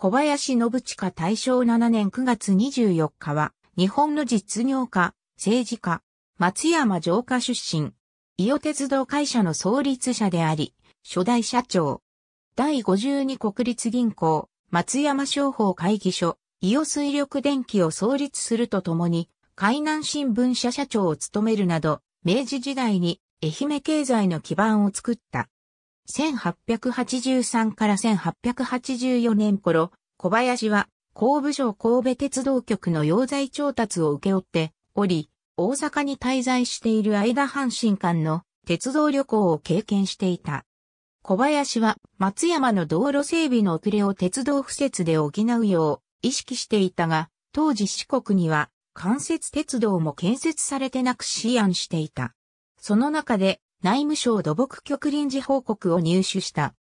小林信近大正7年9月24日は、日本の実業家、政治家、松山城下出身、伊予鉄道会社の創立者であり、初代社長、第52国立銀行、松山商法会議所、伊予水力電機を創立するとともに、海南新聞社社長を務めるなど、明治時代に愛媛経済の基盤を作った。1883から1884年頃、小林は、神部省神戸鉄道局の溶剤調達を請け負っており、大阪に滞在している間阪神間の鉄道旅行を経験していた。小林は松山の道路整備の遅れを鉄道敷設で補うよう意識していたが、当時四国には関節鉄道も建設されてなく思案していた。その中で内務省土木局臨時報告を入手した。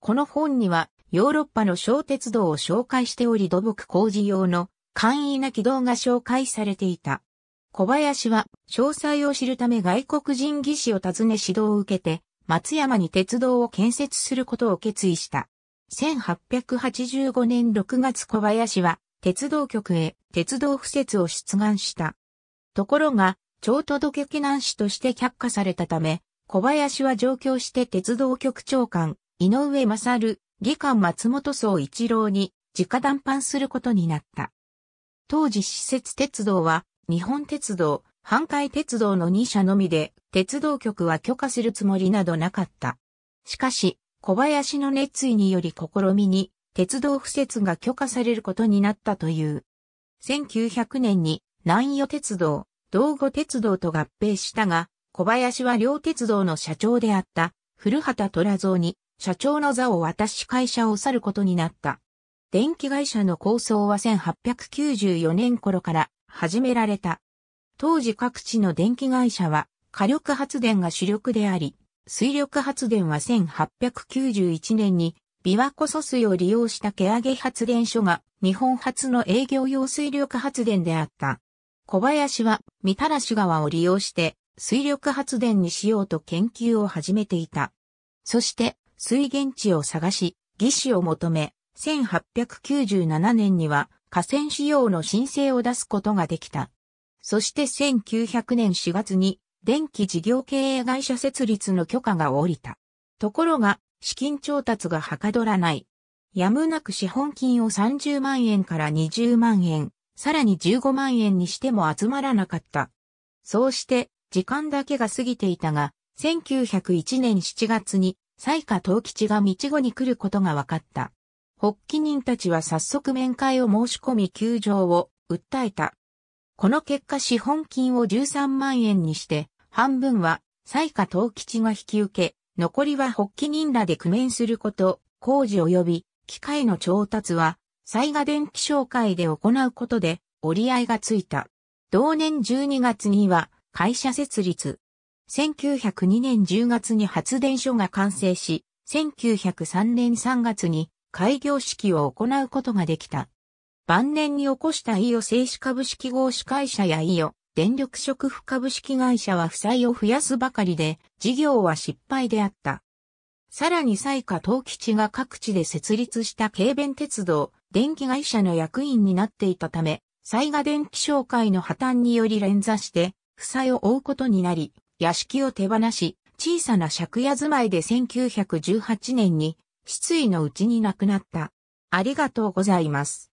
この本にはヨーロッパの小鉄道を紹介しており土木工事用の簡易な軌道が紹介されていた。小林は詳細を知るため外国人技師を訪ね指導を受けて松山に鉄道を建設することを決意した。1885年6月小林は鉄道局へ鉄道敷設を出願した。ところが、超届け難士として却下されたため、小林は上京して鉄道局長官、井上勝、議官松本総一郎に直談判することになった。当時施設鉄道は日本鉄道、阪海鉄道の2社のみで鉄道局は許可するつもりなどなかった。しかし、小林の熱意により試みに鉄道敷設が許可されることになったという。1900年に南予鉄道、道後鉄道と合併したが、小林は両鉄道の社長であった古畑虎蔵に社長の座を渡し会社を去ることになった。電気会社の構想は1894年頃から始められた。当時各地の電気会社は火力発電が主力であり、水力発電は1891年に琵琶湖疎水を利用した毛上げ発電所が日本初の営業用水力発電であった。小林はみたらし川を利用して水力発電にしようと研究を始めていた。そして水源地を探し、義士を求め、1897年には河川使用の申請を出すことができた。そして1900年4月に電気事業経営会社設立の許可が下りた。ところが、資金調達がはかどらない。やむなく資本金を30万円から20万円、さらに15万円にしても集まらなかった。そうして、時間だけが過ぎていたが、1901年7月に西下東吉が道後に来ることが分かった。発起人たちは早速面会を申し込み球場を訴えた。この結果資本金を13万円にして、半分は西下東吉が引き受け、残りは発起人らで工面すること、工事及び機械の調達は、西賀電気商会で行うことで折り合いがついた。同年12月には会社設立、1902年10月に発電所が完成し、1903年3月に開業式を行うことができた。晩年に起こした伊予製紙株式合資会社や伊予電力食府株式会社は負債を増やすばかりで、事業は失敗であった。さらに西下東吉が各地で設立した軽便鉄道、電気会社の役員になっていたため、西賀電気商会の破綻により連座して、負債を負うことになり、屋敷を手放し、小さな借家住まいで1918年に、失意のうちに亡くなった。ありがとうございます。